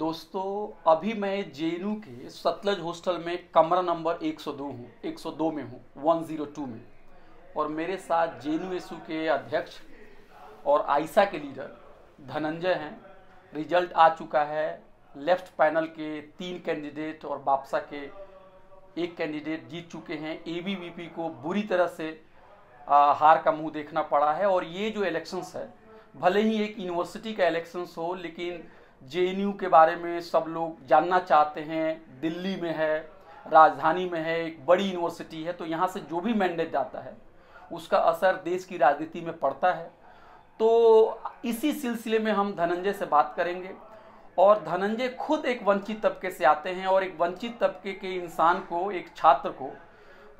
दोस्तों अभी मैं जे के सतलज हॉस्टल में कमरा नंबर 102 हूँ 102 में हूँ 102 में और मेरे साथ जे एन के अध्यक्ष और आइसा के लीडर धनंजय हैं रिजल्ट आ चुका है लेफ्ट पैनल के तीन कैंडिडेट और बापसा के एक कैंडिडेट जीत चुके हैं ए को बुरी तरह से आ, हार का मुंह देखना पड़ा है और ये जो इलेक्शंस है भले ही एक यूनिवर्सिटी का इलेक्शंस हो लेकिन जे के बारे में सब लोग जानना चाहते हैं दिल्ली में है राजधानी में है एक बड़ी यूनिवर्सिटी है तो यहाँ से जो भी मैंडेट जाता है उसका असर देश की राजनीति में पड़ता है तो इसी सिलसिले में हम धनंजय से बात करेंगे और धनंजय खुद एक वंचित तबके से आते हैं और एक वंचित तबके के इंसान को एक छात्र को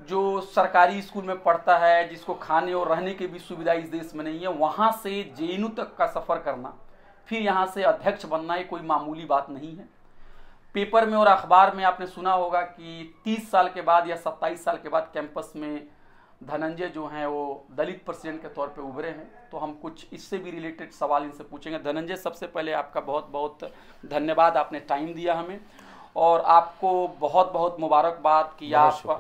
जो सरकारी स्कूल में पढ़ता है जिसको खाने और रहने की भी सुविधा इस देश में नहीं है वहाँ से जे तक का सफ़र करना फिर यहाँ से अध्यक्ष बनना ये कोई मामूली बात नहीं है पेपर में और अखबार में आपने सुना होगा कि 30 साल के बाद या 27 साल के बाद कैंपस में धनंजय जो हैं वो दलित प्रेसिडेंट के तौर पे उभरे हैं तो हम कुछ इससे भी रिलेटेड सवाल इनसे पूछेंगे धनंजय सबसे पहले आपका बहुत बहुत धन्यवाद आपने टाइम दिया हमें और आपको बहुत बहुत मुबारकबाद कि आप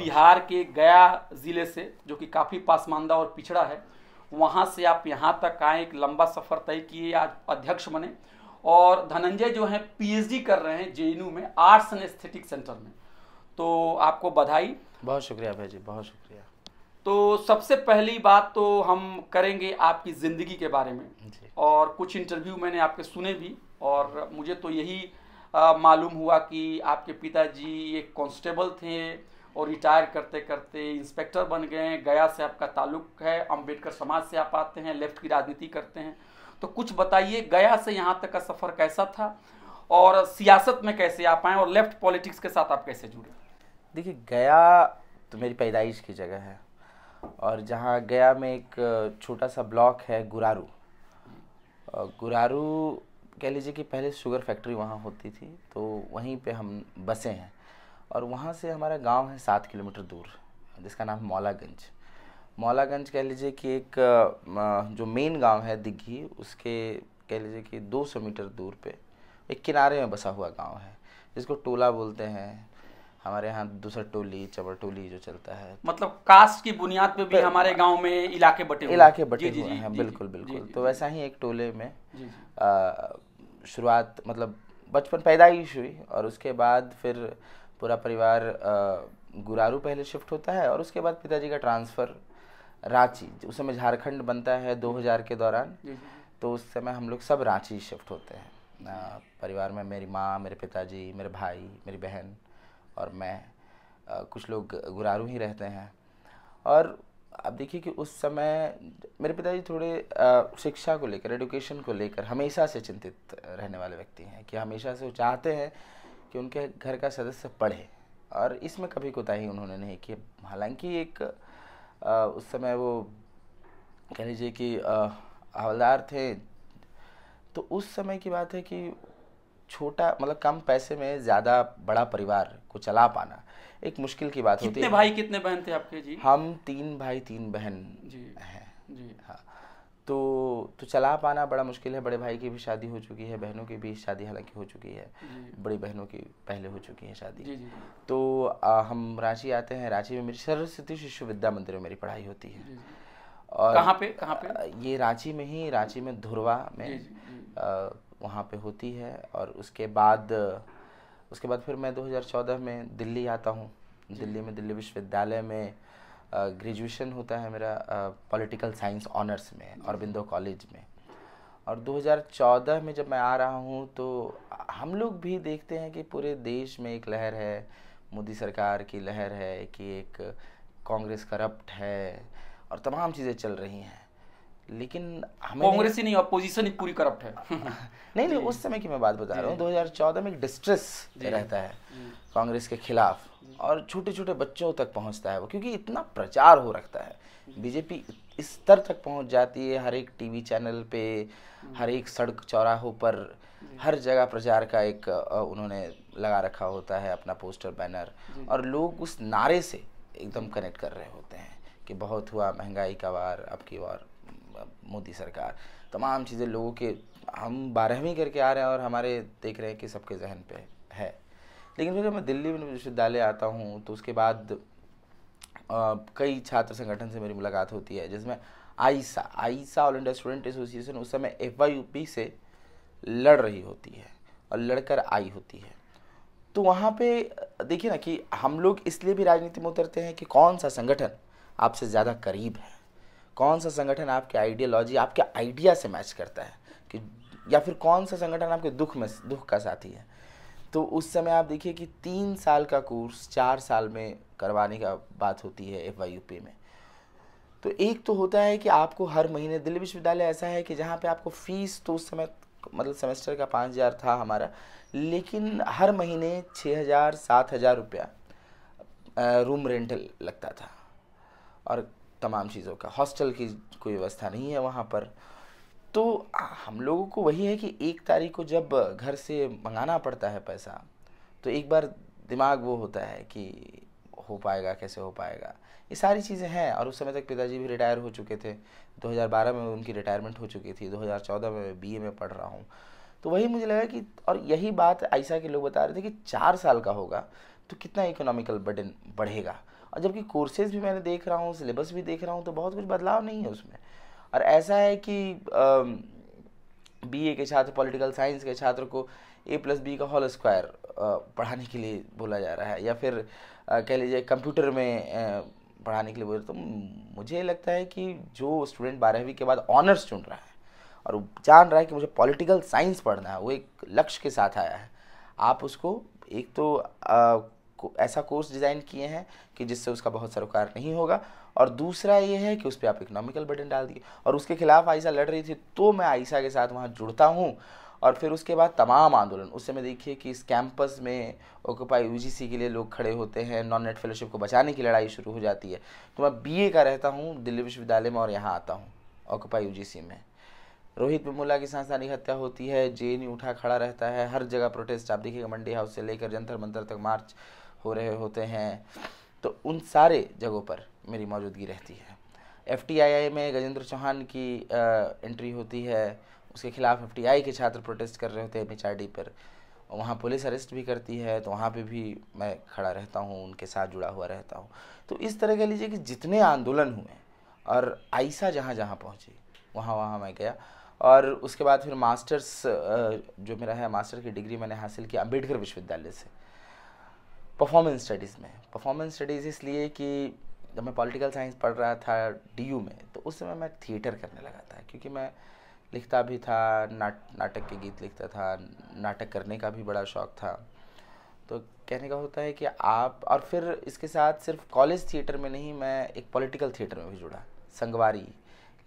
बिहार के गया ज़िले से जो कि काफ़ी पासमानदा और पिछड़ा है वहाँ से आप यहाँ तक आए एक लंबा सफ़र तय किए या अध्यक्ष बने और धनंजय जो हैं पीएचडी कर रहे हैं जे में आर्ट्स एंड एस्थेटिक सेंटर में तो आपको बधाई बहुत शुक्रिया भाई जी बहुत शुक्रिया तो सबसे पहली बात तो हम करेंगे आपकी ज़िंदगी के बारे में और कुछ इंटरव्यू मैंने आपके सुने भी और मुझे तो यही मालूम हुआ कि आपके पिताजी एक कॉन्स्टेबल थे और रिटायर करते करते इंस्पेक्टर बन गए हैं गया से आपका ताल्लुक है अम्बेडकर समाज से आप आते हैं लेफ्ट की राजनीति करते हैं तो कुछ बताइए गया से यहाँ तक का सफ़र कैसा था और सियासत में कैसे आप पाएँ और लेफ्ट पॉलिटिक्स के साथ आप कैसे जुड़े देखिए गया तो मेरी पैदाइश की जगह है और जहाँ गया में एक छोटा सा ब्लॉक है गुरारू गुरारू कह लीजिए कि पहले शुगर फैक्ट्री वहाँ होती थी तो वहीं पे हम बसे हैं और वहाँ से हमारा गांव है सात किलोमीटर दूर जिसका नाम है मौलागंज मौलागंज कह लीजिए कि एक जो मेन गांव है दिग्घी उसके कह लीजिए कि 200 मीटर दूर पे एक किनारे में बसा हुआ गांव है जिसको टोला बोलते हैं हमारे यहाँ दूसरा टोली चबर टोली जो चलता है मतलब कास्ट की बुनियाद पे भी तो हमारे गांव में इलाके बटे इलाके बटे हुए हैं बिल्कुल बिल्कुल तो वैसा ही एक टोले में शुरुआत मतलब बचपन पैदाइश हुई और उसके बाद फिर पूरा परिवार गुरारू पहले शिफ्ट होता है और उसके बाद पिताजी का ट्रांसफ़र रांची उस समय झारखंड बनता है 2000 के दौरान तो उस समय हम लोग सब रांची शिफ्ट होते हैं परिवार में मेरी माँ मेरे पिताजी मेरे भाई मेरी बहन और मैं कुछ लोग गुरारू ही रहते हैं और आप देखिए कि उस समय मेरे पिताजी थोड़े शिक्षा को लेकर एडुकेशन को लेकर हमेशा से चिंतित रहने वाले व्यक्ति हैं कि हमेशा से वो चाहते हैं कि उनके घर का सदस्य पढ़े और इसमें कभी कोताही उन्होंने नहीं की हालांकि एक आ, उस समय वो कह लीजिए कि हवलदार थे तो उस समय की बात है कि छोटा मतलब कम पैसे में ज़्यादा बड़ा परिवार को चला पाना एक मुश्किल की बात होती है कितने भाई कितने बहन थे आपके जी हम तीन भाई तीन बहन जी हैं जी हाँ तो तो चला पाना बड़ा मुश्किल है बड़े भाई की भी शादी हो चुकी है बहनों की भी शादी हालांकि हो चुकी है बड़ी बहनों की पहले हो चुकी है शादी जी जी। तो आ, हम रांची आते हैं रांची में मेरी सरस्वती शिशु विद्या मंदिर में मेरी पढ़ाई होती है जी और कहाँ पे कहाँ पे ये रांची में ही रांची में धुरवा में वहाँ पे होती है और उसके बाद उसके बाद फिर मैं 2014 में दिल्ली आता हूँ दिल्ली में दिल्ली विश्वविद्यालय में ग्रेजुएशन होता है मेरा पॉलिटिकल साइंस ऑनर्स में अरबिंदो कॉलेज में और 2014 में जब मैं आ रहा हूँ तो हम लोग भी देखते हैं कि पूरे देश में एक लहर है मोदी सरकार की लहर है कि एक कांग्रेस करप्ट है और तमाम चीज़ें चल रही हैं लेकिन कांग्रेस ही नहीं अपोजिशन ही पूरी करप्ट है नहीं नहीं उस समय की मैं बात बता रहा हूँ 2014 में एक डिस्ट्रेस रहता है कांग्रेस के खिलाफ और छोटे छोटे बच्चों तक पहुँचता है वो क्योंकि इतना प्रचार हो रखता है बीजेपी इस स्तर तक पहुँच जाती है हर एक टीवी चैनल पे हर एक सड़क चौराहों पर हर जगह प्रचार का एक उन्होंने लगा रखा होता है अपना पोस्टर बैनर और लोग उस नारे से एकदम कनेक्ट कर रहे होते हैं कि बहुत हुआ महंगाई का वार अब की वार मोदी सरकार तमाम चीज़ें लोगों के हम बारहवीं करके आ रहे हैं और हमारे देख रहे हैं कि सबके जहन पे है लेकिन फिर जब मैं दिल्ली में विश्वविद्यालय आता हूँ तो उसके बाद आ, कई छात्र संगठन से मेरी मुलाकात होती है जिसमें AISA AISA All India Student Association उस समय एफ से लड़ रही होती है और लड़कर आई होती है तो वहाँ पे देखिए ना कि हम लोग इसलिए भी राजनीति में उतरते हैं कि कौन सा संगठन आपसे ज़्यादा करीब है कौन सा संगठन आपके आइडियोलॉजी आपके आइडिया से मैच करता है कि या फिर कौन सा संगठन आपके दुख में दुख का साथी है तो उस समय आप देखिए कि तीन साल का कोर्स चार साल में करवाने का बात होती है एफ में तो एक तो होता है कि आपको हर महीने दिल्ली विश्वविद्यालय ऐसा है कि जहाँ पे आपको फीस तो उस समय मतलब सेमेस्टर का पाँच हज़ार था हमारा लेकिन हर महीने छः हज़ार सात हज़ार रुपया रूम रेंटल लगता था और तमाम चीज़ों का हॉस्टल की कोई व्यवस्था नहीं है वहाँ पर तो हम लोगों को वही है कि एक तारीख को जब घर से मंगाना पड़ता है पैसा तो एक बार दिमाग वो होता है कि हो पाएगा कैसे हो पाएगा ये सारी चीज़ें हैं और उस समय तक पिताजी भी रिटायर हो चुके थे 2012 में उनकी रिटायरमेंट हो चुकी थी 2014 में बीए में पढ़ रहा हूँ तो वही मुझे लगा कि और यही बात ऐसा के लोग बता रहे थे कि चार साल का होगा तो कितना इकोनॉमिकल बर्डन बढ़ेगा और जबकि कोर्सेज भी मैंने देख रहा हूँ सिलेबस भी देख रहा हूँ तो बहुत कुछ बदलाव नहीं है उसमें और ऐसा है कि बी के छात्र पॉलिटिकल साइंस के छात्र को ए प्लस बी का होल स्क्वायर पढ़ाने के लिए बोला जा रहा है या फिर कह लीजिए कंप्यूटर में पढ़ाने के लिए बोल रहे तो मुझे लगता है कि जो स्टूडेंट बारहवीं के बाद ऑनर्स चुन रहा है और जान रहा है कि मुझे पॉलिटिकल साइंस पढ़ना है वो एक लक्ष्य के साथ आया है आप उसको एक तो ऐसा कोर्स डिज़ाइन किए हैं कि जिससे उसका बहुत सरोकार नहीं होगा और दूसरा ये है कि उस पर आप इकोनॉमिकल बटन डाल दिए और उसके खिलाफ आयशा लड़ रही थी तो मैं आयशा के साथ वहाँ जुड़ता हूँ और फिर उसके बाद तमाम आंदोलन उससे मैं देखिए कि इस कैंपस में ओकुपाई यू के लिए लोग खड़े होते हैं नॉन नेट फेलोशिप को बचाने की लड़ाई शुरू हो जाती है तो मैं बीए का रहता हूँ दिल्ली विश्वविद्यालय में और यहाँ आता हूँ ओकुपाई यू में रोहित बिमुला की सांसानिक हत्या होती है जे उठा खड़ा रहता है हर जगह प्रोटेस्ट आप देखिएगा मंडी हाउस से लेकर जंतर मंतर तक मार्च हो रहे होते हैं तो उन सारे जगहों पर मेरी मौजूदगी रहती है एफ में गजेंद्र चौहान की आ, एंट्री होती है उसके खिलाफ एफ के छात्र प्रोटेस्ट कर रहे होते हैं एम पर वहाँ पुलिस अरेस्ट भी करती है तो वहाँ पे भी मैं खड़ा रहता हूँ उनके साथ जुड़ा हुआ रहता हूँ तो इस तरह कह लीजिए कि जितने आंदोलन हुए और आईसा जहाँ जहाँ पहुँची वहाँ वहाँ मैं गया और उसके बाद फिर मास्टर्स जो मेरा है मास्टर की डिग्री मैंने हासिल की अम्बेडकर विश्वविद्यालय से परफॉर्मेंस स्टडीज़ में परफॉर्मेंस स्टडीज़ इसलिए कि जब मैं पॉलिटिकल साइंस पढ़ रहा था डी में तो उस समय मैं थिएटर करने लगा था क्योंकि मैं लिखता भी था नाट नाटक के गीत लिखता था नाटक करने का भी बड़ा शौक़ था तो कहने का होता है कि आप और फिर इसके साथ सिर्फ कॉलेज थिएटर में नहीं मैं एक पॉलिटिकल थिएटर में भी जुड़ा संगवारी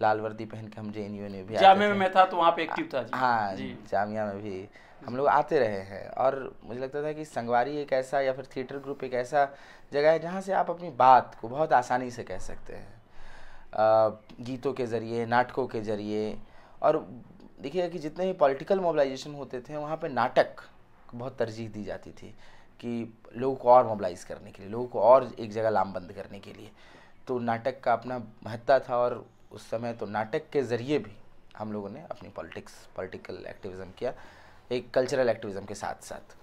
लाल वर्दी पहन के हम जे में भी जामिया में मैं था तो वहाँ पे एक्टिव था जी हाँ जामिया में भी हम लोग आते रहे हैं और मुझे लगता था कि संगवारी एक ऐसा या फिर थिएटर ग्रुप एक ऐसा जगह है जहाँ से आप अपनी बात को बहुत आसानी से कह सकते हैं गीतों के ज़रिए नाटकों के ज़रिए और देखिएगा कि जितने भी पॉलिटिकल मोबलाइजेशन होते थे वहाँ पर नाटक बहुत तरजीह दी जाती थी कि लोगों को और मोबलाइज करने के लिए लोगों को और एक जगह लामबंद करने के लिए तो नाटक का अपना महत्ता था और उस समय तो नाटक के ज़रिए भी हम लोगों ने अपनी पॉलिटिक्स पॉलिटिकल एक्टिविज़म किया एक कल्चरल एक्टिविज़म के साथ साथ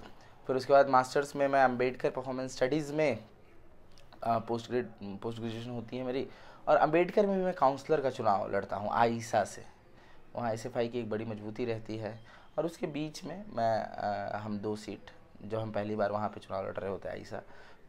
फिर उसके बाद मास्टर्स में मैं अम्बेडकर परफॉर्मेंस स्टडीज़ में पोस्ट ग्रेड पोस्ट ग्रेजुएशन होती है मेरी और अम्बेडकर में भी मैं काउंसलर का चुनाव लड़ता हूँ आईसा से वहाँ एस की एक बड़ी मजबूती रहती है और उसके बीच में मैं आ, हम दो सीट जो हम पहली बार वहाँ पे चुनाव लड़ रहे होते हैं आईसा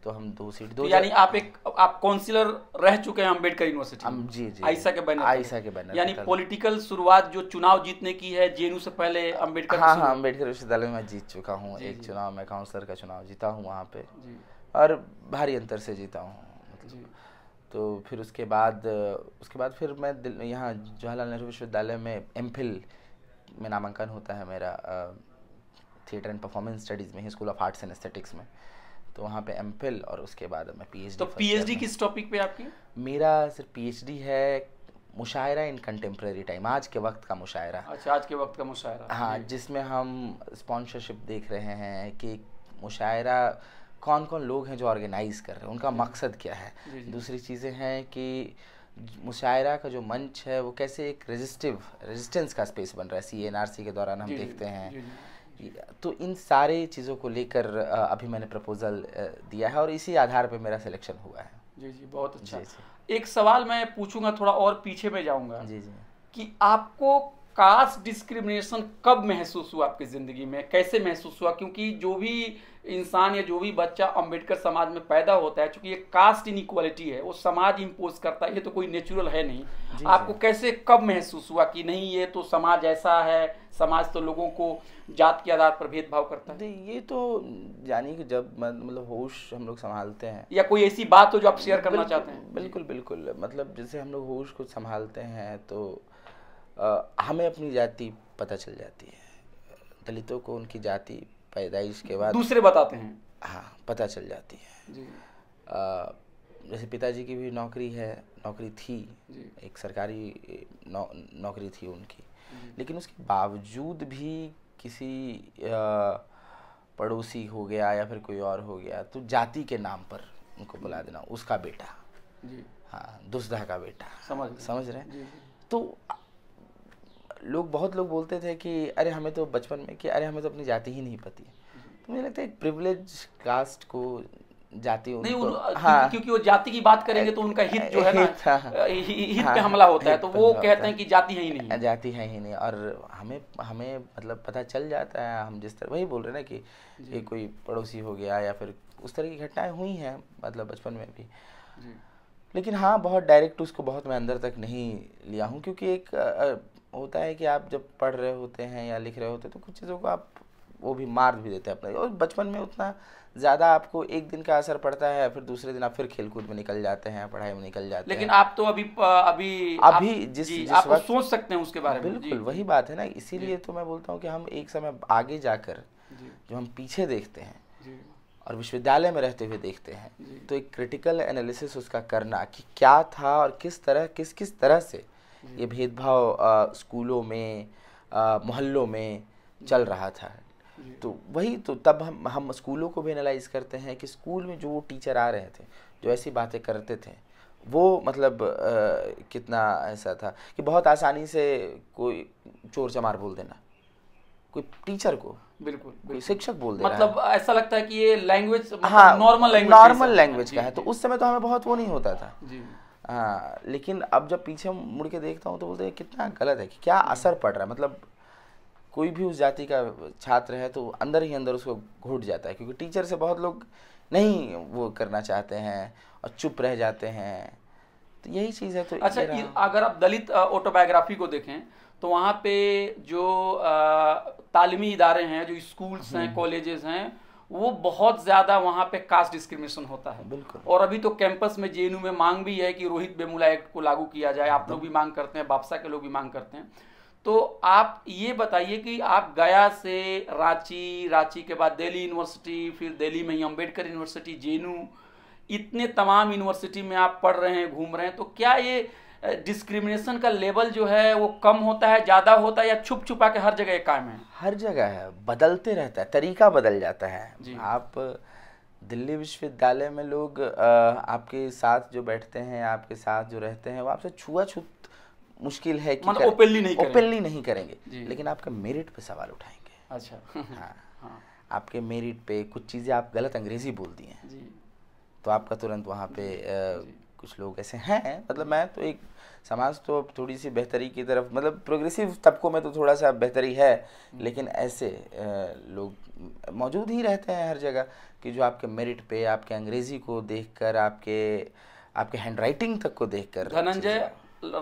तो हम दो सीट दो तो यानी आप एक आप काउंसिलर रह चुके हैं अम्बेडकर यूनिवर्सिटी हम जी जी आयसा के बैनर आयसा के बैनर यानी पॉलिटिकल शुरुआत जो चुनाव जीतने की है जेएनयू से पहले अम्बेडकर हाँ हाँ अम्बेडकर विश्वविद्यालय में जीत चुका हूँ एक चुनाव में काउंसिलर का चुनाव जीता हूँ वहाँ पे और भारी अंतर से जीता हूँ मतलब तो फिर उसके बाद उसके बाद फिर मैं यहाँ जवाहरलाल नेहरू विश्वविद्यालय में एम में नामांकन होता है मेरा थिएटर एंड परफॉर्मेंस स्टडीज़ में school of arts and aesthetics में तो वहाँ पे एम और उसके बाद मैं पी तो पी किस टॉपिक पे आपकी मेरा सिर्फ पी है मुशायरा इन कंटेम्प्रेरी टाइम आज के वक्त का मुशायरा अच्छा आज के वक्त का मुशायरा हाँ जिसमें हम स्पॉन्सरशिप देख रहे हैं कि मुशायरा कौन कौन लोग हैं जो ऑर्गेनाइज कर रहे हैं उनका मकसद क्या है जी, जी. दूसरी चीज़ें हैं कि मुशायरा का जो मंच है वो कैसे एक रजिस्टिव रेजिस्टेंस का स्पेस बन रहा है सी एन आर सी के दौरान हम जी, देखते हैं तो इन सारे चीज़ों को लेकर अभी मैंने प्रपोज़ल दिया है और इसी आधार पर मेरा सिलेक्शन हुआ है जी जी बहुत अच्छा जी, जी। एक सवाल मैं पूछूंगा थोड़ा और पीछे में जाऊंगा जी जी कि आपको कास्ट डिस्क्रिमिनेशन कब महसूस हुआ आपकी ज़िंदगी में कैसे महसूस हुआ क्योंकि जो भी इंसान या जो भी बच्चा अंबेडकर समाज में पैदा होता है चूंकि ये कास्ट इनक्वालिटी है वो समाज इम्पोज करता है ये तो कोई नेचुरल है नहीं आपको कैसे कब महसूस हुआ कि नहीं ये तो समाज ऐसा है समाज तो लोगों को जात के आधार पर भेदभाव करता है ये तो जानिए कि जब मतलब होश हम लोग संभालते हैं या कोई ऐसी बात हो जो आप शेयर करना चाहते हैं बिल्कुल बिल्कुल मतलब जैसे हम लोग होश को संभालते हैं तो हमें अपनी जाति पता चल जाती है दलितों को उनकी जाति पैदाइश के बाद दूसरे बताते हैं हाँ पता चल जाती है जी। आ, जैसे पिताजी की भी नौकरी है नौकरी थी एक सरकारी नौ, नौकरी थी उनकी लेकिन उसके बावजूद भी किसी आ, पड़ोसी हो गया या फिर कोई और हो गया तो जाति के नाम पर उनको बुला देना उसका बेटा जी हाँ दुसदा का बेटा समझ समझ रहे हैं तो लोग बहुत लोग बोलते थे कि अरे हमें तो बचपन में कि अरे हमें तो अपनी जाति ही नहीं पती तो मुझे लगता है एक प्रिविलेज कास्ट को जाति नहीं उन, हाँ, क्योंकि वो जाति की बात करेंगे तो उनका हित जो है ना हित, हाँ, हित पे हाँ, हमला होता है तो वो कहते हैं कि जाति है ही नहीं जाति है ही नहीं और हमें हमें मतलब पता चल जाता है हम जिस तरह वही बोल रहे हैं ना कि ये कोई पड़ोसी हो गया या फिर उस तरह की घटनाएं हुई हैं मतलब बचपन में भी लेकिन हाँ बहुत डायरेक्ट उसको बहुत मैं अंदर तक नहीं लिया हूँ क्योंकि एक होता है कि आप जब पढ़ रहे होते हैं या लिख रहे होते हैं तो कुछ चीज़ों को आप वो भी मार भी देते हैं अपने और बचपन में उतना ज़्यादा आपको एक दिन का असर पड़ता है फिर दूसरे दिन आप फिर खेल कूद में निकल जाते हैं पढ़ाई में निकल जाते लेकिन हैं लेकिन आप तो अभी अभी अभी जिस, जिस आप वक्त, सोच सकते हैं उसके बारे में बिल्कुल वही बात है ना इसीलिए तो मैं बोलता हूँ कि हम एक समय आगे जाकर जो हम पीछे देखते हैं और विश्वविद्यालय में रहते हुए देखते हैं तो एक क्रिटिकल एनालिसिस उसका करना कि क्या था और किस तरह किस किस तरह से ये भेदभाव स्कूलों में मोहल्लों में चल रहा था तो वही तो तब हम हम स्कूलों को भी एनालाइज करते हैं कि स्कूल में जो वो टीचर आ रहे थे जो ऐसी बातें करते थे वो मतलब आ, कितना ऐसा था कि बहुत आसानी से कोई चोर चमार बोल देना कोई टीचर को बिल्कुल, शिक्षक बोल देना मतलब ऐसा लगता है कि ये लैंग्वेज मतलब हाँ नॉर्मल लैंग्वेज नॉर्मल लैंग्वेज का है तो उस समय तो हमें बहुत वो नहीं होता था जी हाँ लेकिन अब जब पीछे मुड़ के देखता हूँ तो बोलते हैं कितना गलत है कि क्या असर पड़ रहा है मतलब कोई भी उस जाति का छात्र है तो अंदर ही अंदर उसको घुट जाता है क्योंकि टीचर से बहुत लोग नहीं वो करना चाहते हैं और चुप रह जाते हैं तो यही चीज़ है तो अच्छा अगर आप दलित ऑटोबायोग्राफी को देखें तो वहाँ पे जो तालीमी इदारे हैं जो स्कूल्स हम्म। हैं कॉलेजेस हैं वो बहुत ज़्यादा वहाँ पे कास्ट डिस्क्रिमिनेशन होता है बिल्कुल और अभी तो कैंपस में जे में मांग भी है कि रोहित बेमुला एक्ट को लागू किया जाए आप लोग भी मांग करते हैं बापसा के लोग भी मांग करते हैं तो आप ये बताइए कि आप गया से रांची रांची के बाद दिल्ली यूनिवर्सिटी फिर दिल्ली में ही अम्बेडकर यूनिवर्सिटी जे इतने तमाम यूनिवर्सिटी में आप पढ़ रहे हैं घूम रहे हैं तो क्या ये डिस्क्रिमिनेशन का लेवल जो है वो कम होता है ज़्यादा होता है या छुप छुपा के हर जगह कायम है हर जगह है बदलते रहता है तरीका बदल जाता है आप दिल्ली विश्वविद्यालय में लोग आपके साथ जो बैठते हैं आपके साथ जो रहते हैं वो आपसे छुआछूत मुश्किल है कि मतलब ओपनली नहीं ओपनली नहीं करेंगे लेकिन आपके मेरिट पे सवाल उठाएंगे अच्छा हाँ, हाँ। आपके मेरिट पे कुछ चीज़ें आप गलत अंग्रेजी बोल दिए हैं तो आपका तुरंत वहाँ पे कुछ लोग ऐसे हैं मतलब मैं तो एक समाज तो अब थोड़ी सी बेहतरी की तरफ मतलब प्रोग्रेसिव तबकों में तो थोड़ा सा बेहतरी है हम्म। लेकिन ऐसे लोग मौजूद ही रहते हैं हर जगह कि जो आपके मेरिट पे आपके अंग्रेज़ी को देख कर आपके आपके हैंड राइटिंग तक को देख कर धनंजय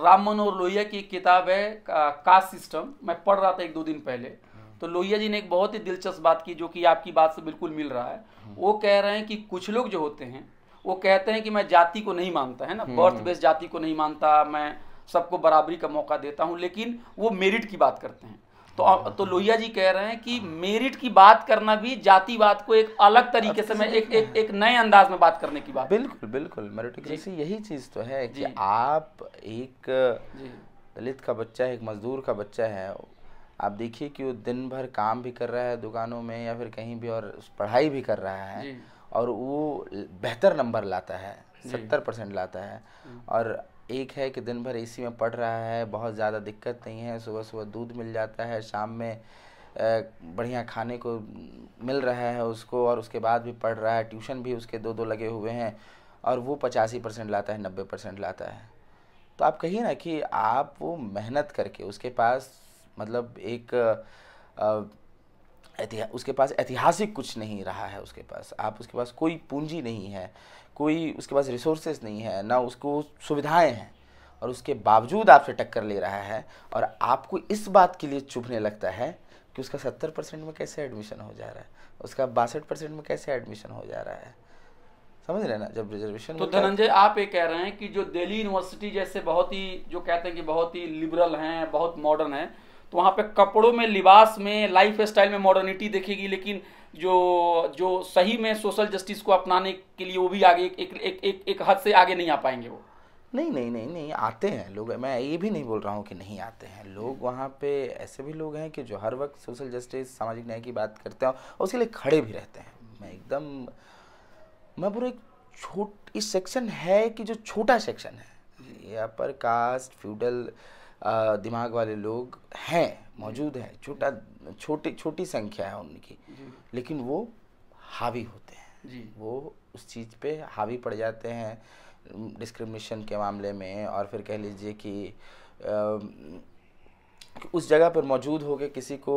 राम मनोहर लोहिया की एक किताब है कास्ट सिस्टम मैं पढ़ रहा था एक दो दिन पहले हम्म। तो लोहिया जी ने एक बहुत ही दिलचस्प बात की जो कि आपकी बात से बिल्कुल मिल रहा है हम्म। वो कह रहे हैं कि कुछ लोग जो होते हैं वो कहते हैं कि मैं जाति को नहीं मानता है ना बर्थ हम्म। बेस जाति को नहीं मानता मैं सबको बराबरी का मौका देता हूँ लेकिन वो मेरिट की बात करते हैं तो तो लोहिया जी कह रहे हैं कि मेरिट की बात करना भी जातिवाद को एक अलग तरीके से मैं एक एक एक नए अंदाज में बात करने की बात बिल्कुल बिल्कुल मेरिटोक्रेसी यही चीज तो है कि आप एक दलित का बच्चा है एक मजदूर का बच्चा है आप देखिए कि वो दिन भर काम भी कर रहा है दुकानों में या फिर कहीं भी और पढ़ाई भी कर रहा है और वो बेहतर नंबर लाता है सत्तर परसेंट लाता है हम्म। और एक है कि दिन भर एसी में पढ़ रहा है बहुत ज़्यादा दिक्कत नहीं है सुबह सुबह दूध मिल जाता है शाम में बढ़िया खाने को मिल रहा है उसको और उसके बाद भी पढ़ रहा है ट्यूशन भी उसके दो दो लगे हुए हैं और वो पचासी परसेंट लाता है नब्बे परसेंट लाता है तो आप कहिए ना कि आप वो मेहनत करके उसके पास मतलब एक उसके पास ऐतिहासिक कुछ नहीं रहा है उसके पास आप उसके पास कोई पूंजी नहीं है कोई उसके पास रिसोर्सेज नहीं है ना उसको सुविधाएं हैं और उसके बावजूद आपसे टक्कर ले रहा है और आपको इस बात के लिए चुभने लगता है कि उसका सत्तर परसेंट में कैसे एडमिशन हो जा रहा है उसका बासठ परसेंट में कैसे एडमिशन हो जा रहा है समझ रहे ना जब रिजर्वेशन तो धनंजय आप ये कह रहे हैं कि जो दिल्ली यूनिवर्सिटी जैसे बहुत ही जो कहते हैं कि बहुत ही लिबरल हैं बहुत मॉडर्न है तो वहाँ पे कपड़ों में लिबास में लाइफ स्टाइल में मॉडर्निटी देखेगी लेकिन जो जो सही में सोशल जस्टिस को अपनाने के लिए वो भी आगे एक एक एक, एक, एक हद से आगे नहीं आ पाएंगे वो नहीं नहीं नहीं नहीं आते हैं लोग मैं ये भी नहीं बोल रहा हूँ कि नहीं आते हैं लोग वहाँ पे ऐसे भी लोग हैं कि जो हर वक्त सोशल जस्टिस सामाजिक न्याय की बात करते हैं और उसके लिए खड़े भी रहते हैं मैं एकदम मैं पूरा एक छोट इस सेक्शन है कि जो छोटा सेक्शन है ये अपर कास्ट फ्यूडल दिमाग वाले लोग हैं मौजूद हैं छोटा छोटी छोटी संख्या है उनकी लेकिन वो हावी होते हैं वो उस चीज़ पे हावी पड़ जाते हैं डिस्क्रिमिनेशन के मामले में और फिर कह लीजिए कि उस जगह पर मौजूद हो गए किसी को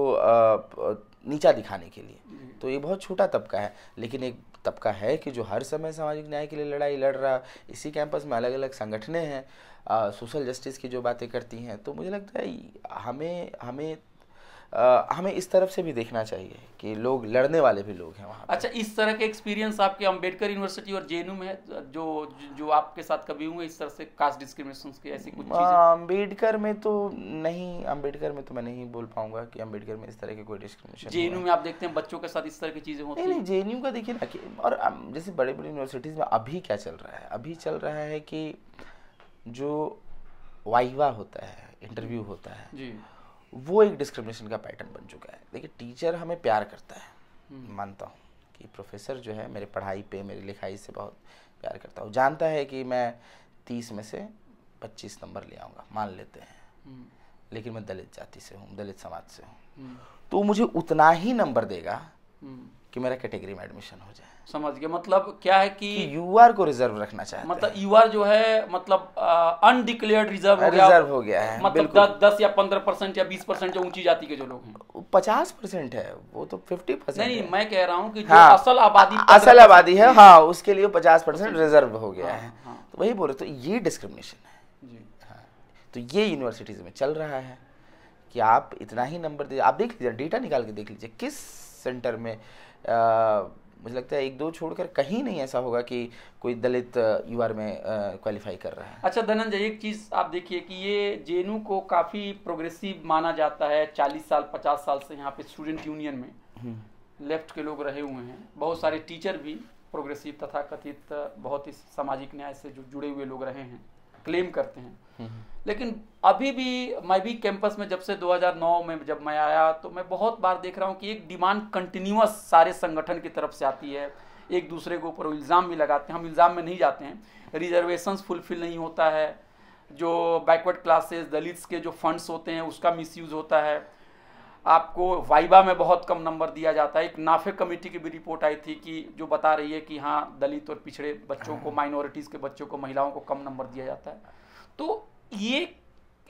नीचा दिखाने के लिए तो ये बहुत छोटा तबका है लेकिन एक तबका है कि जो हर समय सामाजिक न्याय के लिए लड़ाई लड़ रहा इसी कैंपस में अलग अलग संगठने हैं सोशल जस्टिस की जो बातें करती हैं तो मुझे लगता है हमें हमें आ, हमें इस तरफ से भी देखना चाहिए कि लोग लड़ने वाले भी लोग हैं वहाँ अच्छा इस तरह के एक्सपीरियंस आपके अम्बेडकर यूनिवर्सिटी और जे में है जो जो आपके साथ कभी हुए इस तरह से कास्ट डिस्क्रिमिनेशन के ऐसी कुछ अम्बेडकर में तो नहीं अम्बेडकर में तो मैं नहीं बोल पाऊंगा कि अम्बेडकर में इस तरह की कोई डिस्क्रिमिनेशन जे में आप देखते हैं बच्चों के साथ इस तरह की चीज़ें होती नहीं जे का देखिए और जैसे बड़े बड़े यूनिवर्सिटीज़ में अभी क्या चल रहा है अभी चल रहा है कि जो वाइवा होता है इंटरव्यू होता है जी वो एक डिस्क्रिमिनेशन का पैटर्न बन चुका है देखिए टीचर हमें प्यार करता है हम्म। मानता हूँ कि प्रोफेसर जो है मेरे पढ़ाई पे मेरी लिखाई से बहुत प्यार करता हूँ जानता है कि मैं तीस में से पच्चीस नंबर ले आऊँगा मान लेते हैं हम्म। लेकिन मैं दलित जाति से हूँ दलित समाज से हूँ हम्म। तो मुझे उतना ही नंबर देगा कि मेरा कैटेगरी में एडमिशन हो जाए समझ गया मतलब क्या है कि, कि यूआर को रिजर्व रखना चाहते मतलब यूआर जो है मतलब अनडिक्लेयर्ड रिजर्व हो गया रिजर्व हो गया है मतलब दस, दस या पंद्रह परसेंट या बीस परसेंट जो ऊंची जाति के जो लोग हैं पचास परसेंट है वो तो फिफ्टी परसेंट नहीं नहीं मैं कह रहा हूँ की हाँ, असल आबादी असल आबादी है हाँ उसके लिए पचास परसेंट रिजर्व हो गया हाँ, है हाँ। तो वही बोल रहे तो ये डिस्क्रिमिनेशन है हाँ, तो ये यूनिवर्सिटीज में चल रहा है कि आप इतना ही नंबर दे आप देख लीजिए डेटा निकाल के देख लीजिए किस सेंटर में मुझे लगता है एक दो छोड़कर कहीं नहीं ऐसा होगा कि कोई दलित यू में क्वालिफाई कर रहा है अच्छा धनंजय एक चीज़ आप देखिए कि ये जे को काफ़ी प्रोग्रेसिव माना जाता है चालीस साल पचास साल से यहाँ पे स्टूडेंट यूनियन में लेफ्ट हम्म। के लोग रहे हुए हैं बहुत सारे टीचर भी प्रोग्रेसिव तथा कथित बहुत ही सामाजिक न्याय से जुड़े हुए लोग रहे हैं क्लेम करते हैं हम्म, हम्म। लेकिन अभी भी मैं भी कैंपस में जब से 2009 में जब मैं आया तो मैं बहुत बार देख रहा हूँ कि एक डिमांड कंटिन्यूस सारे संगठन की तरफ से आती है एक दूसरे के ऊपर इल्ज़ाम भी लगाते हैं हम इल्ज़ाम में नहीं जाते हैं रिजर्वेशंस फुलफिल नहीं होता है जो बैकवर्ड क्लासेस दलित्स के जो फंड्स होते हैं उसका मिसयूज़ होता है आपको वाइबा में बहुत कम नंबर दिया जाता है एक नाफे कमेटी की भी रिपोर्ट आई थी कि जो बता रही है कि हाँ दलित और पिछड़े बच्चों को माइनॉरिटीज़ के बच्चों को महिलाओं को कम नंबर दिया जाता है तो ये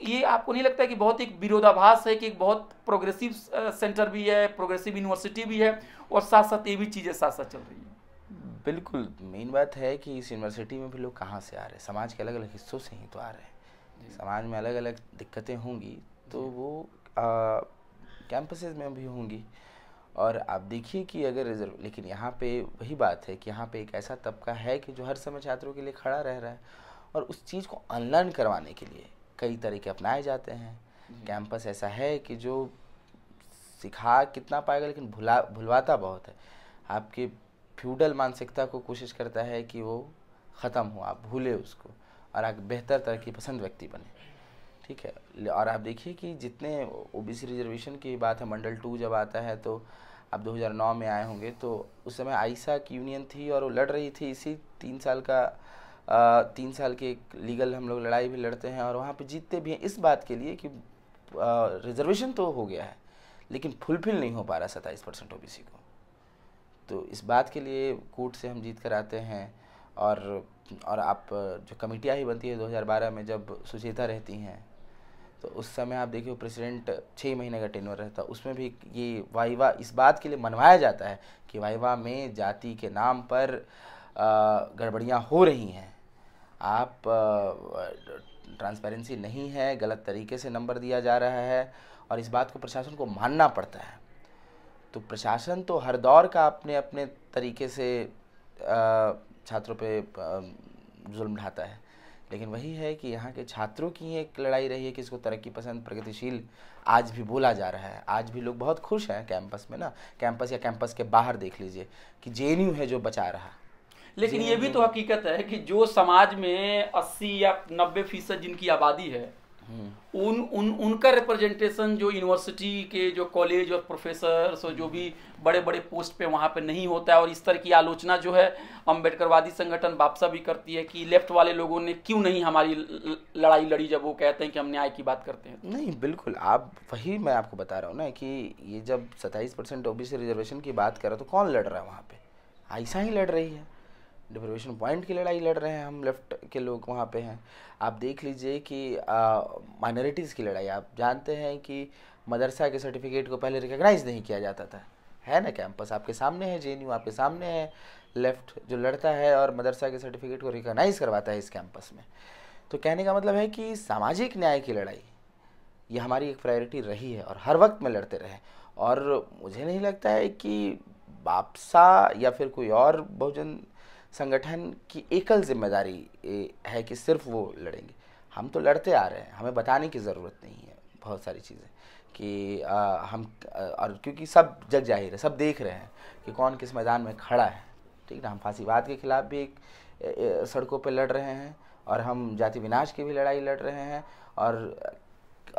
ये आपको नहीं लगता है कि बहुत एक विरोधाभास है कि एक बहुत प्रोग्रेसिव सेंटर भी है प्रोग्रेसिव यूनिवर्सिटी भी है और साथ साथ ये भी चीज़ें साथ साथ चल रही हैं बिल्कुल मेन बात है कि इस यूनिवर्सिटी में भी लोग कहाँ से आ रहे हैं समाज के अलग अलग हिस्सों से ही तो आ रहे हैं समाज में अलग अलग दिक्कतें होंगी तो वो आ, कैंपसेज में भी होंगी और आप देखिए कि अगर रिजर्व लेकिन यहाँ पे वही बात है कि यहाँ पे एक ऐसा तबका है कि जो हर समय छात्रों के लिए खड़ा रह रहा है और उस चीज़ को अनलर्न करवाने के लिए कई तरीके अपनाए जाते हैं कैंपस ऐसा है कि जो सिखा कितना पाएगा लेकिन भुला भुलवाता बहुत है आपके फ्यूडल मानसिकता को कोशिश करता है कि वो ख़त्म हो आप भूले उसको और आप बेहतर तरह की पसंद व्यक्ति बने ठीक है और आप देखिए कि जितने ओबीसी रिजर्वेशन की बात है मंडल टू जब आता है तो आप 2009 में आए होंगे तो उस समय आयसा की यूनियन थी और वो लड़ रही थी इसी तीन साल का आ, तीन साल के लीगल हम लोग लड़ाई भी लड़ते हैं और वहाँ पे जीतते भी हैं इस बात के लिए कि रिजर्वेशन तो हो गया है लेकिन फुलफिल नहीं हो पा रहा सत्ताईस परसेंट ओ को तो इस बात के लिए कोर्ट से हम जीत कर आते हैं और और आप जो कमेटियाँ ही बनती है 2012 में जब सुचेता रहती हैं तो उस समय आप देखिए प्रेसिडेंट छः महीने का टेनवर रहता है उसमें भी ये वाइवा इस बात के लिए मनवाया जाता है कि वाइवा में जाति के नाम पर गड़बड़ियाँ हो रही हैं आप ट्रांसपेरेंसी नहीं है गलत तरीके से नंबर दिया जा रहा है और इस बात को प्रशासन को मानना पड़ता है तो प्रशासन तो हर दौर का अपने अपने तरीके से छात्रों पे जुल्म ढाता है लेकिन वही है कि यहाँ के छात्रों की एक लड़ाई रही है कि इसको तरक्की पसंद प्रगतिशील आज भी बोला जा रहा है आज भी लोग बहुत खुश हैं कैंपस में ना कैंपस या कैंपस के बाहर देख लीजिए कि जे है जो बचा रहा लेकिन ये भी तो हकीकत है कि जो समाज में अस्सी या नब्बे फीसद जिनकी आबादी है उन उन उनका रिप्रेजेंटेशन जो यूनिवर्सिटी के जो कॉलेज और प्रोफेसर और जो भी बड़े बड़े पोस्ट पे वहाँ पे नहीं होता है और इस तरह की आलोचना जो है अम्बेडकरवादी संगठन बापसा भी करती है कि लेफ्ट वाले लोगों ने क्यों नहीं हमारी लड़ाई लड़ी जब वो कहते हैं कि हम न्याय की बात करते हैं नहीं बिल्कुल आप वही मैं आपको बता रहा हूँ ना कि ये जब सत्ताईस परसेंट ओबीसी रिजर्वेशन की बात करें तो कौन लड़ रहा है वहाँ पर ऐसा ही लड़ रही है डिप्रवेशन पॉइंट की लड़ाई लड़ रहे हैं हम लेफ्ट के लोग वहाँ पे हैं आप देख लीजिए कि माइनॉरिटीज़ की लड़ाई आप जानते हैं कि मदरसा के सर्टिफिकेट को पहले रिकग्नाइज नहीं किया जाता था है ना कैंपस आपके सामने है जे आपके सामने है लेफ्ट जो लड़ता है और मदरसा के सर्टिफिकेट को रिकग्नाइज़ करवाता है इस कैंपस में तो कहने का मतलब है कि सामाजिक न्याय की लड़ाई ये हमारी एक प्रायोरिटी रही है और हर वक्त में लड़ते रहे और मुझे नहीं लगता है कि बापसा या फिर कोई और बहुजन संगठन की एकल जिम्मेदारी है कि सिर्फ वो लड़ेंगे हम तो लड़ते आ रहे हैं हमें बताने की ज़रूरत नहीं है बहुत सारी चीज़ें कि आ, हम आ, और क्योंकि सब जग जाहिर है सब देख रहे हैं कि कौन किस मैदान में खड़ा है ठीक ना हम फांसीवाद के खिलाफ भी एक सड़कों पर लड़ रहे हैं और हम जाति विनाश की भी लड़ाई लड़ रहे हैं और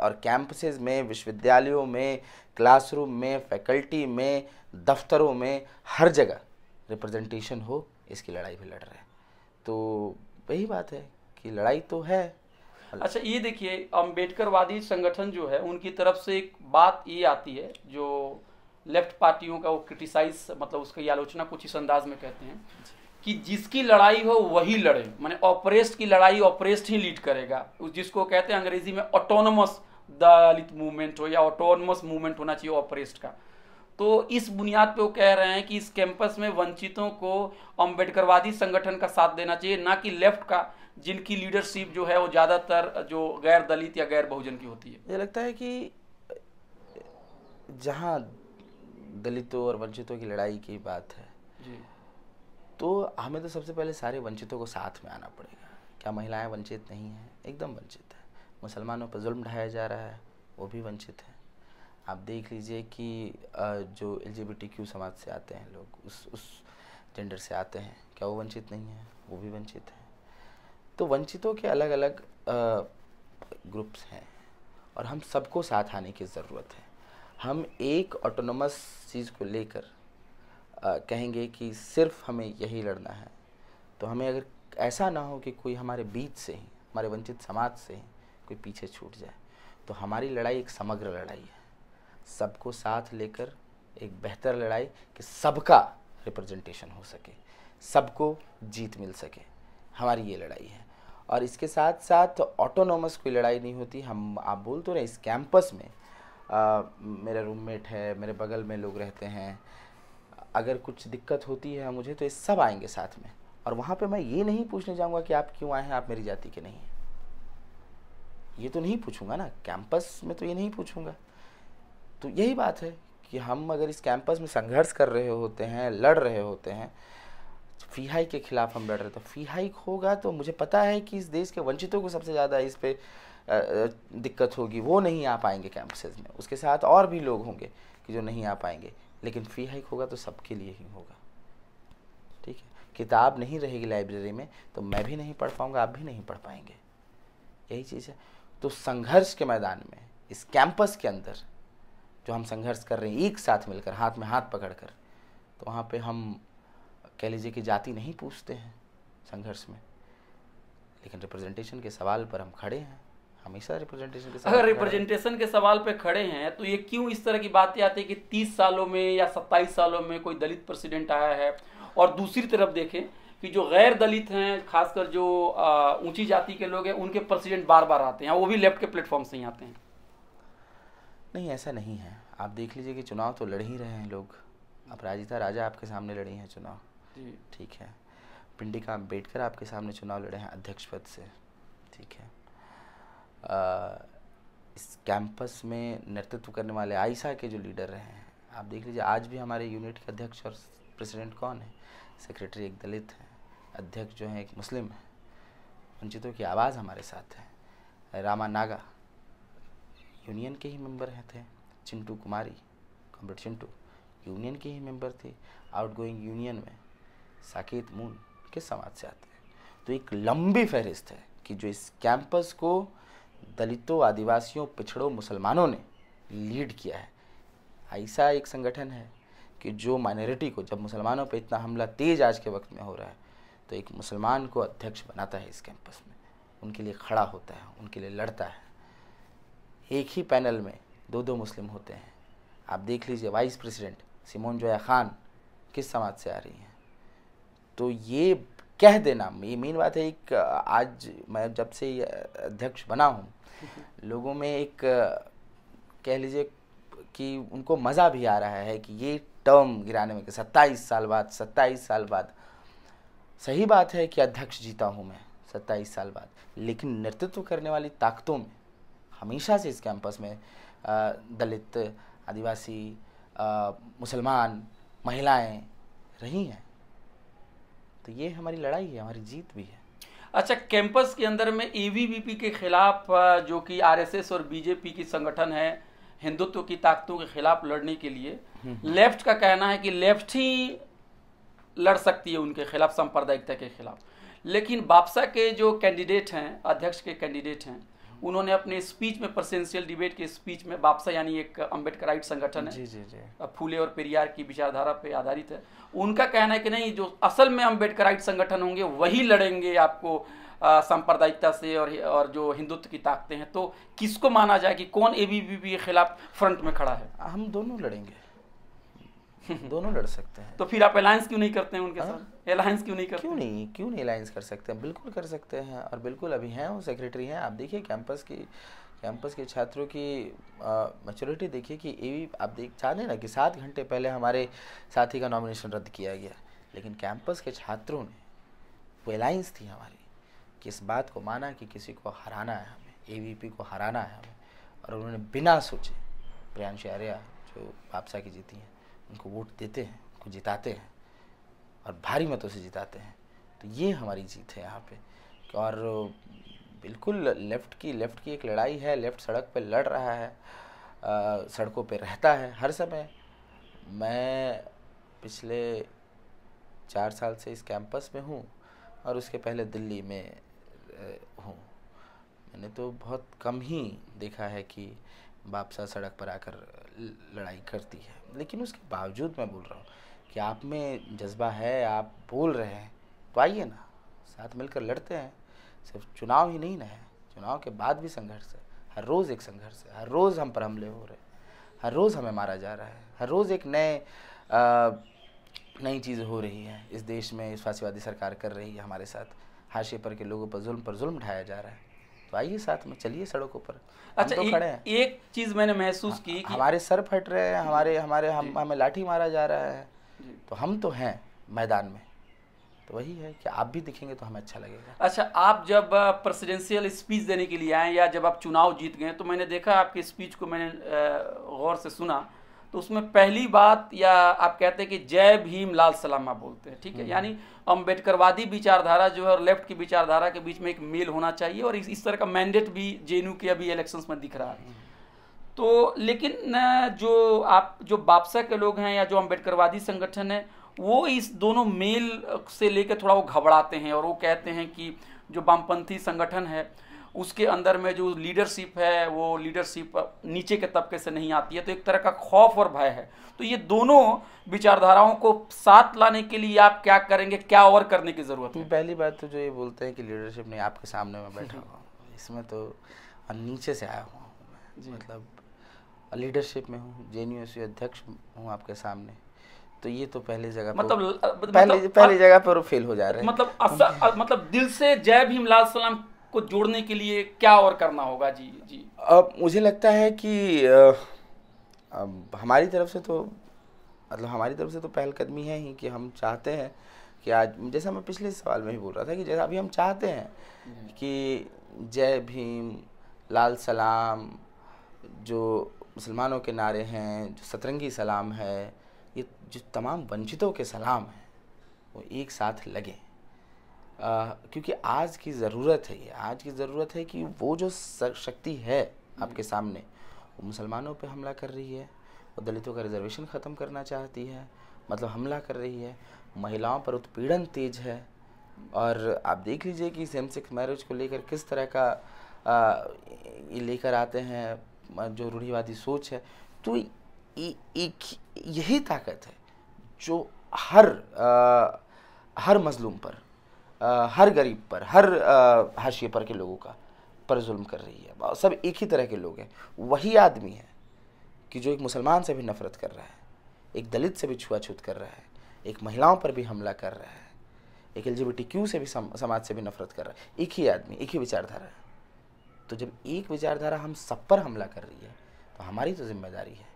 और कैंपसेस में विश्वविद्यालयों में क्लासरूम में फैकल्टी में दफ्तरों में हर जगह रिप्रेजेंटेशन हो इसकी लड़ाई भी लड़ रहे हैं तो वही बात है कि लड़ाई तो है अच्छा ये देखिए अम्बेडकरवादी संगठन जो है उनकी तरफ से एक बात ये आती है जो लेफ्ट पार्टियों का वो क्रिटिसाइज मतलब उसकी आलोचना कुछ इस अंदाज में कहते हैं कि जिसकी लड़ाई हो वही लड़े माने ऑपरेस्ट की लड़ाई ऑपरेस्ट ही लीड करेगा जिसको कहते हैं अंग्रेजी में ऑटोनमस दलित मूवमेंट हो या ऑटोनमस मूवमेंट होना चाहिए ऑपरेस्ट का तो इस बुनियाद पे वो कह रहे हैं कि इस कैंपस में वंचितों को अम्बेडकरवादी संगठन का साथ देना चाहिए ना कि लेफ्ट का जिनकी लीडरशिप जो है वो ज़्यादातर जो गैर दलित या गैर बहुजन की होती है ये लगता है कि जहाँ दलितों और वंचितों की लड़ाई की बात है जी तो हमें तो सबसे पहले सारे वंचितों को साथ में आना पड़ेगा क्या महिलाएं वंचित नहीं हैं एकदम वंचित हैं मुसलमानों पर जुल्म ढाया जा रहा है वो भी वंचित हैं आप देख लीजिए कि जो एल समाज से आते हैं लोग उस उस जेंडर से आते हैं क्या वो वंचित नहीं है वो भी वंचित है तो वंचितों के अलग अलग ग्रुप्स हैं और हम सबको साथ आने की ज़रूरत है हम एक ऑटोनमस चीज़ को लेकर कहेंगे कि सिर्फ हमें यही लड़ना है तो हमें अगर ऐसा ना हो कि कोई हमारे बीच से ही हमारे वंचित समाज से ही कोई पीछे छूट जाए तो हमारी लड़ाई एक समग्र लड़ाई है सबको साथ लेकर एक बेहतर लड़ाई कि सबका रिप्रेजेंटेशन हो सके सबको जीत मिल सके हमारी ये लड़ाई है और इसके साथ साथ ऑटोनोमस कोई लड़ाई नहीं होती हम आप बोल तो रहे इस कैंपस में आ, मेरा रूममेट है मेरे बगल में लोग रहते हैं अगर कुछ दिक्कत होती है मुझे तो ये सब आएंगे साथ में और वहाँ पे मैं ये नहीं पूछने जाऊँगा कि आप क्यों आए हैं आप मेरी जाति के नहीं हैं ये तो नहीं पूछूंगा ना कैंपस में तो ये नहीं पूछूंगा तो यही बात है कि हम अगर इस कैंपस में संघर्ष कर रहे होते हैं लड़ रहे होते हैं फीहाई के खिलाफ हम लड़ रहे तो फीहाई होगा तो मुझे पता है कि इस देश के वंचितों को सबसे ज़्यादा इस पर दिक्कत होगी वो नहीं आ पाएंगे कैंपसेज में उसके साथ और भी लोग होंगे कि जो नहीं आ पाएंगे लेकिन फी हाइक होगा तो सबके लिए ही होगा ठीक है किताब नहीं रहेगी लाइब्रेरी में तो मैं भी नहीं पढ़ पाऊँगा आप भी नहीं पढ़ पाएंगे यही चीज़ है तो संघर्ष के मैदान में इस कैंपस के अंदर जो हम संघर्ष कर रहे हैं एक साथ मिलकर हाथ में हाथ पकड़ कर तो वहाँ पे हम कह लीजिए कि जाति नहीं पूछते हैं संघर्ष में लेकिन रिप्रेजेंटेशन के सवाल पर हम खड़े हैं हमेशा रिप्रेजेंटेशन के अगर रिप्रेजेंटेशन के सवाल पे खड़े हैं तो ये क्यों इस तरह की बातें आती है कि तीस सालों में या सत्ताईस सालों में कोई दलित प्रेसिडेंट आया है और दूसरी तरफ देखें कि जो गैर दलित हैं खासकर जो ऊंची जाति के लोग हैं उनके प्रेसिडेंट बार बार आते हैं हाँ, वो भी लेफ्ट के प्लेटफॉर्म से ही आते हैं नहीं ऐसा नहीं है आप देख लीजिए कि चुनाव तो लड़ ही रहे हैं लोग अपराजिता राजा आपके सामने लड़ी हैं चुनाव ठीक है पिंडिका अम्बेडकर आपके सामने चुनाव लड़े हैं अध्यक्ष पद से ठीक है आ, इस कैंपस में नेतृत्व करने वाले आयसा के जो लीडर रहे हैं आप देख लीजिए आज भी हमारे यूनिट के अध्यक्ष और प्रेसिडेंट कौन है सेक्रेटरी एक दलित है अध्यक्ष जो है एक मुस्लिम है वंचितों की आवाज़ हमारे साथ है रामा नागा यूनियन के ही मेंबर हैं थे चिंटू कुमारी कॉम्रेड चिंटू यूनियन के ही मेंबर थे आउटगोइंग यूनियन में साकेत मून के समाज से आते हैं तो एक लंबी फहरिस्त है कि जो इस कैंपस को दलितों आदिवासियों पिछड़ों मुसलमानों ने लीड किया है ऐसा एक संगठन है कि जो माइनॉरिटी को जब मुसलमानों पर इतना हमला तेज आज के वक्त में हो रहा है तो एक मुसलमान को अध्यक्ष बनाता है इस कैंपस में उनके लिए खड़ा होता है उनके लिए लड़ता है एक ही पैनल में दो दो मुस्लिम होते हैं आप देख लीजिए वाइस प्रेसिडेंट सिमोन जोया खान किस समाज से आ रही हैं तो ये कह देना ये मेन बात है एक आज मैं जब से अध्यक्ष बना हूँ लोगों में एक कह लीजिए कि उनको मज़ा भी आ रहा है कि ये टर्म गिराने में सत्ताईस साल बाद सत्ताईस साल बाद सही बात है कि अध्यक्ष जीता हूँ मैं सत्ताईस साल बाद लेकिन नेतृत्व करने वाली ताकतों में हमेशा से इस कैंपस में दलित आदिवासी मुसलमान महिलाएं रही हैं तो ये हमारी लड़ाई है हमारी जीत भी है अच्छा कैंपस के अंदर में ईवीवीपी के खिलाफ जो कि आरएसएस और बीजेपी की संगठन है हिंदुत्व की ताकतों के खिलाफ लड़ने के लिए लेफ्ट हम्म, हम्म। का कहना है कि लेफ्ट ही लड़ सकती है उनके खिलाफ सांप्रदायिकता के खिलाफ लेकिन बापसा के जो कैंडिडेट हैं अध्यक्ष के कैंडिडेट हैं उन्होंने अपने स्पीच में प्रसेंशियल डिबेट के स्पीच में बापसा यानी एक अम्बेडकराइट संगठन है जी जी जी फूले और पेरियार की विचारधारा पे आधारित है उनका कहना है कि नहीं जो असल में अम्बेडकराइट संगठन होंगे वही लड़ेंगे आपको सांप्रदायिकता से और और जो हिंदुत्व की ताकतें हैं तो किसको माना जाए कि कौन ए के खिलाफ फ्रंट में खड़ा है हम दोनों लड़ेंगे दोनों लड़ सकते हैं तो फिर आप अलायंस क्यों नहीं करते हैं उनके हाँ? साथ अलायंस क्यों नहीं करते क्यों नहीं क्यों नहीं अलायंस कर सकते हैं बिल्कुल कर सकते हैं और बिल्कुल अभी हैं वो सेक्रेटरी हैं आप देखिए कैंपस की कैंपस के छात्रों की मेचोरिटी देखिए कि ये आप देख जाने ना कि सात घंटे पहले हमारे साथी का नॉमिनेशन रद्द किया गया लेकिन कैंपस के छात्रों ने वो अलायंस थी हमारी कि इस बात को माना कि किसी को हराना है हमें ए को हराना है हमें और उन्होंने बिना सोचे प्रियांश आर्या जो भापसा की जीती हैं उनको वोट देते हैं उनको जिताते हैं और भारी मतों से जिताते हैं तो ये हमारी जीत है यहाँ पे और बिल्कुल लेफ़्ट की लेफ़्ट की एक लड़ाई है लेफ़्ट सड़क पे लड़ रहा है आ, सड़कों पे रहता है हर समय मैं पिछले चार साल से इस कैंपस में हूँ और उसके पहले दिल्ली में हूँ मैंने तो बहुत कम ही देखा है कि बापसा सड़क पर आकर लड़ाई करती है लेकिन उसके बावजूद मैं बोल रहा हूँ कि आप में जज्बा है आप बोल रहे हैं तो आइए ना साथ मिलकर लड़ते हैं सिर्फ चुनाव ही नहीं ना है चुनाव के बाद भी संघर्ष है हर रोज़ एक संघर्ष है हर रोज़ हम पर हमले हो रहे हैं हर रोज़ हमें मारा जा रहा है हर रोज़ एक नए नई चीज़ हो रही है इस देश में इस फासीवादी सरकार कर रही है हमारे साथ हाशिए पर के लोगों पर जुल्म पर जुल्म ढाया जा रहा है तो आइए साथ में चलिए सड़कों पर अच्छा तो खड़े हैं एक चीज मैंने महसूस हाँ, की कि हमारे सर फट रहे हैं हमारे हमारे हम हमें लाठी मारा जा रहा है तो हम तो हैं मैदान में तो वही है कि आप भी दिखेंगे तो हमें अच्छा लगेगा अच्छा आप जब प्रेसिडेंशियल स्पीच देने के लिए आए या जब आप चुनाव जीत गए तो मैंने देखा आपके स्पीच को मैंने गौर से सुना तो उसमें पहली बात या आप कहते हैं कि जय भीम लाल सलामा बोलते हैं ठीक है हम्म। यानी अम्बेडकरवादी विचारधारा जो है और लेफ्ट की विचारधारा के बीच में एक मेल होना चाहिए और इस, तरह का मैंडेट भी जे के अभी इलेक्शंस में दिख रहा है हम्म। तो लेकिन जो आप जो बापसा के लोग हैं या जो अम्बेडकरवादी संगठन है वो इस दोनों मेल से लेकर थोड़ा वो घबराते हैं और वो कहते हैं कि जो वामपंथी संगठन है उसके अंदर में जो लीडरशिप है वो लीडरशिप नीचे के तबके से नहीं आती है तो एक तरह का खौफ और भय है तो ये दोनों विचारधाराओं को साथ लाने के लिए आप क्या करेंगे क्या और करने की ज़रूरत तो है पहली बात तो जो ये बोलते हैं कि लीडरशिप नहीं आपके सामने में बैठा हुआ इसमें तो नीचे से आया हुआ हूँ मतलब लीडरशिप में हूँ जे अध्यक्ष हूँ आपके सामने तो ये तो पहली जगह मतलब, मतलब पहली मतलब, पहली जगह पर फेल हो जा रहे हैं मतलब मतलब दिल से जय भीमलाल सलाम को जोड़ने के लिए क्या और करना होगा जी जी अब मुझे लगता है कि अब हमारी तरफ से तो मतलब हमारी तरफ से तो पहलकदमी है ही कि हम चाहते हैं कि आज जैसा मैं पिछले सवाल में ही बोल रहा था कि जैसा अभी हम चाहते हैं कि जय भीम लाल सलाम जो मुसलमानों के नारे हैं जो सतरंगी सलाम है ये जो तमाम वंचितों के सलाम हैं वो एक साथ लगें क्योंकि आज की ज़रूरत है ये आज की ज़रूरत है कि वो जो शक्ति है आपके हम्म। सामने वो मुसलमानों पे हमला कर रही है वो दलितों का रिजर्वेशन ख़त्म करना चाहती है मतलब हमला कर रही है महिलाओं पर उत्पीड़न तेज है और आप देख लीजिए कि सेम सेक्स मैरिज को लेकर किस तरह का ये लेकर आते हैं जो रूढ़ीवादी सोच है तो एक यही ताकत है जो हर आ, हर मजलूम पर आ, हर गरीब पर हर हाशिए पर के लोगों का पर जुल्म कर रही है सब एक ही तरह के लोग हैं वही आदमी है कि जो एक मुसलमान से भी नफरत कर रहा है एक दलित से भी छुआछूत कर रहा है एक महिलाओं पर भी हमला कर रहा है एक एल क्यू से भी सम, समाज से भी नफरत कर रहा है एक ही आदमी एक ही विचारधारा है तो जब एक विचारधारा हम सब पर हमला कर रही है तो हमारी तो जिम्मेदारी है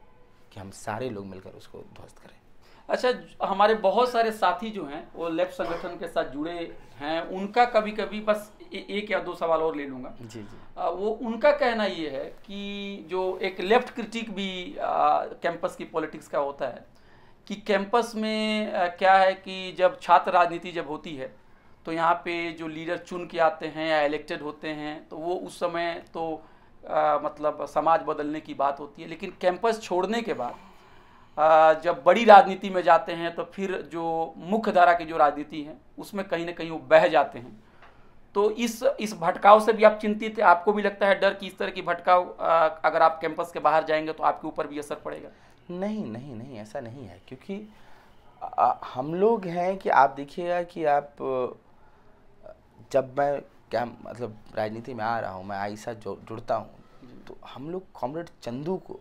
कि हम सारे लोग मिलकर उसको ध्वस्त करें अच्छा हमारे बहुत सारे साथी जो हैं वो लेफ्ट संगठन के साथ जुड़े हैं उनका कभी कभी बस ए, एक या दो सवाल और ले लूँगा जी जी आ, वो उनका कहना ये है कि जो एक लेफ्ट क्रिटिक भी कैंपस की पॉलिटिक्स का होता है कि कैंपस में आ, क्या है कि जब छात्र राजनीति जब होती है तो यहाँ पे जो लीडर चुन के आते हैं या इलेक्टेड होते हैं तो वो उस समय तो आ, मतलब समाज बदलने की बात होती है लेकिन कैंपस छोड़ने के बाद जब बड़ी राजनीति में जाते हैं तो फिर जो मुख्य धारा की जो राजनीति है उसमें कहीं ना कहीं वो बह जाते हैं तो इस इस भटकाव से भी आप चिंतित हैं आपको भी लगता है डर कि इस तरह की भटकाव अगर आप कैंपस के बाहर जाएंगे तो आपके ऊपर भी असर पड़ेगा नहीं नहीं नहीं ऐसा नहीं है क्योंकि आ, हम लोग हैं कि आप देखिएगा कि आप जब मैं क्या मतलब राजनीति में आ रहा हूँ मैं आयसा जुड़ता हूँ तो हम लोग कॉमरेड चंदू को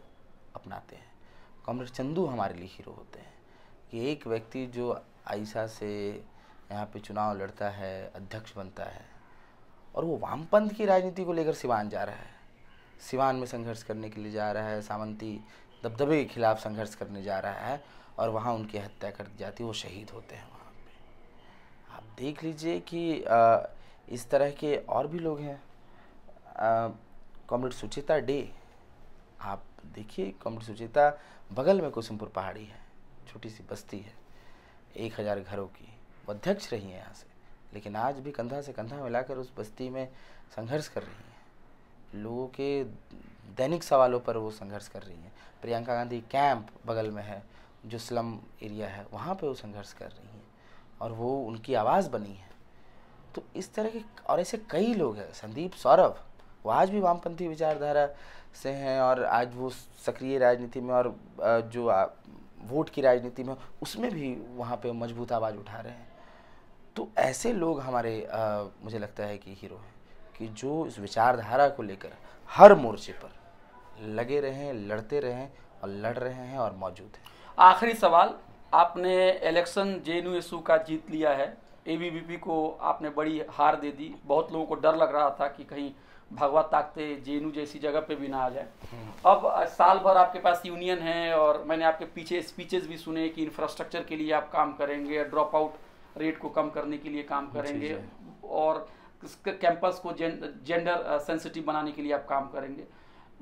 अपनाते हैं कॉमरेड चंदू हमारे लिए हीरो होते हैं कि एक व्यक्ति जो आयशा से यहाँ पे चुनाव लड़ता है अध्यक्ष बनता है और वो वामपंथ की राजनीति को लेकर सिवान जा रहा है सिवान में संघर्ष करने के लिए जा रहा है सामंती दबदबे के खिलाफ संघर्ष करने जा रहा है और वहाँ उनकी हत्या कर दी जाती है वो शहीद होते हैं वहाँ पे आप देख लीजिए कि आ, इस तरह के और भी लोग हैं कॉमरेड सुचिता डे तो देखिए कॉमेडी सुचेता बगल में कुसुमपुर पहाड़ी है छोटी सी बस्ती है एक हज़ार घरों की वो अध्यक्ष रही हैं यहाँ से लेकिन आज भी कंधा से कंधा मिलाकर उस बस्ती में संघर्ष कर रही हैं लोगों के दैनिक सवालों पर वो संघर्ष कर रही हैं प्रियंका गांधी कैंप बगल में है जो स्लम एरिया है वहाँ पे वो संघर्ष कर रही हैं और वो उनकी आवाज़ बनी है तो इस तरह के और ऐसे कई लोग हैं संदीप सौरभ वो आज भी वामपंथी विचारधारा से हैं और आज वो सक्रिय राजनीति में और जो वोट की राजनीति में उसमें भी वहाँ पे मजबूत आवाज़ उठा रहे हैं तो ऐसे लोग हमारे आ, मुझे लगता है कि हीरो हैं कि जो इस विचारधारा को लेकर हर मोर्चे पर लगे रहें लड़ते रहें और लड़ रहे हैं और मौजूद हैं आखिरी सवाल आपने इलेक्शन जे का जीत लिया है ए को आपने बड़ी हार दे दी बहुत लोगों को डर लग रहा था कि कहीं भगवा ताकते जे जैसी जगह पे भी ना आ जाए हम्म। अब साल भर आपके पास यूनियन है और मैंने आपके पीछे स्पीचेस भी सुने कि इंफ्रास्ट्रक्चर के लिए आप काम करेंगे ड्रॉप आउट रेट को कम करने के लिए काम करेंगे और कैंपस को जें, जेंडर सेंसिटिव बनाने के लिए आप काम करेंगे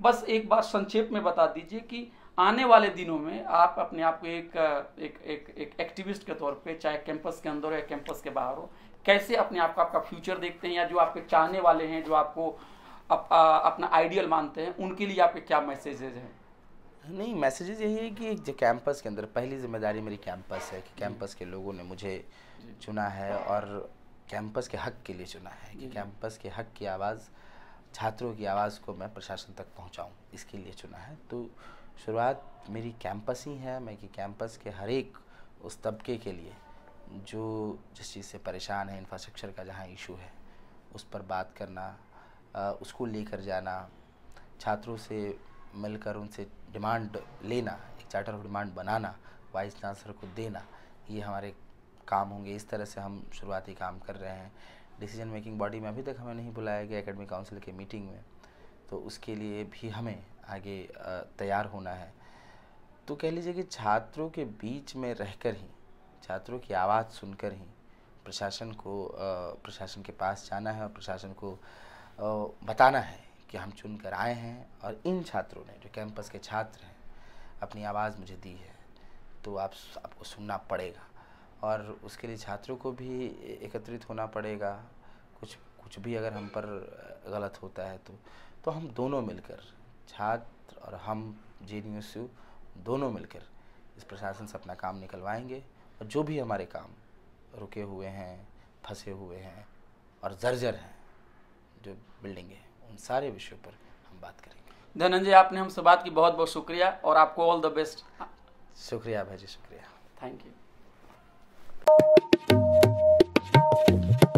बस एक बार संक्षेप में बता दीजिए कि आने वाले दिनों में आप अपने आप को एक एक एक, एक एक्टिविस्ट के तौर पे चाहे कैंपस के अंदर हो या कैंपस के बाहर हो कैसे अपने आप को आपका फ्यूचर देखते हैं या जो आपके चाहने वाले हैं जो आपको अप, आ, अपना आइडियल मानते हैं उनके लिए आपके क्या मैसेजेज हैं नहीं मैसेजेज यही है कि जो कैंपस के अंदर पहली जिम्मेदारी मेरी कैंपस है कि कैंपस के लोगों ने मुझे चुना है और कैंपस के हक के लिए चुना है कि कैंपस के हक की आवाज़ छात्रों की आवाज़ को मैं प्रशासन तक पहुँचाऊँ इसके लिए चुना है तो शुरुआत मेरी कैंपस ही है मैं कि कैंपस के हर एक उस तबके के लिए जो जिस चीज़ से परेशान है इंफ्रास्ट्रक्चर का जहाँ इशू है उस पर बात करना उसको लेकर जाना छात्रों से मिलकर उनसे डिमांड लेना एक चार्टर ऑफ डिमांड बनाना वाइस चांसलर को देना ये हमारे काम होंगे इस तरह से हम शुरुआती काम कर रहे हैं डिसीजन मेकिंग बॉडी में अभी तक हमें नहीं बुलाया गया एकेडमिक काउंसिल के मीटिंग में तो उसके लिए भी हमें आगे तैयार होना है तो कह लीजिए कि छात्रों के बीच में रहकर ही छात्रों की आवाज़ सुनकर ही प्रशासन को प्रशासन के पास जाना है और प्रशासन को बताना है कि हम चुन कर आए हैं और इन छात्रों ने जो कैंपस के छात्र हैं अपनी आवाज़ मुझे दी है तो आप आपको सुनना पड़ेगा और उसके लिए छात्रों को भी एकत्रित होना पड़ेगा कुछ कुछ भी अगर हम पर गलत होता है तो तो हम दोनों मिलकर छात्र और हम जे दोनों मिलकर इस प्रशासन से अपना काम निकलवाएंगे और जो भी हमारे काम रुके हुए हैं फंसे हुए हैं और जर्जर हैं जो बिल्डिंग है उन सारे विषयों पर हम बात करेंगे धनंजय आपने हमसे बात की बहुत बहुत शुक्रिया और आपको ऑल द बेस्ट शुक्रिया भाई जी शुक्रिया थैंक यू